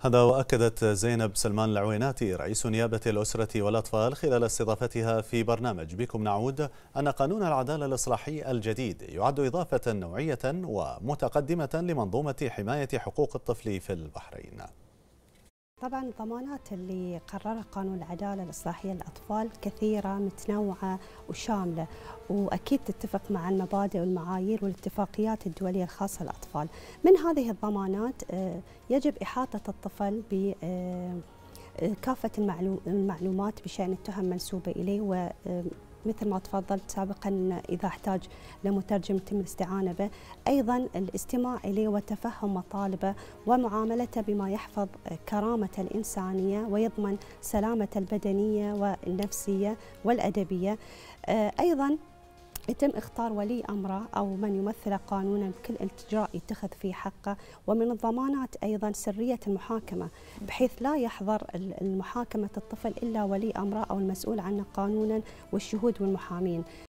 هذا وأكدت زينب سلمان العويناتي رئيس نيابة الأسرة والأطفال خلال استضافتها في برنامج بكم نعود أن قانون العدالة الإصلاحي الجديد يعد إضافة نوعية ومتقدمة لمنظومة حماية حقوق الطفل في البحرين طبعا الضمانات اللي قررها قانون العداله الاصلاحيه للاطفال كثيره متنوعه وشامله واكيد تتفق مع المبادئ والمعايير والاتفاقيات الدوليه الخاصه للاطفال. من هذه الضمانات آه، يجب احاطه الطفل ب آه، آه، كافه المعلومات بشان التهم منسوبه اليه و مثل ما تفضلت سابقا إذا احتاج لمترجم يتم الاستعانة به أيضا الاستماع إليه وتفهم مطالبه ومعاملته بما يحفظ كرامته الإنسانية ويضمن سلامته البدنية والنفسية والأدبية أيضا يتم اختار ولي امره او من يمثله قانونا بكل التجاء يتخذ في حقه ومن الضمانات ايضا سريه المحاكمه بحيث لا يحضر المحاكمه الطفل الا ولي امره او المسؤول عنه قانونا والشهود والمحامين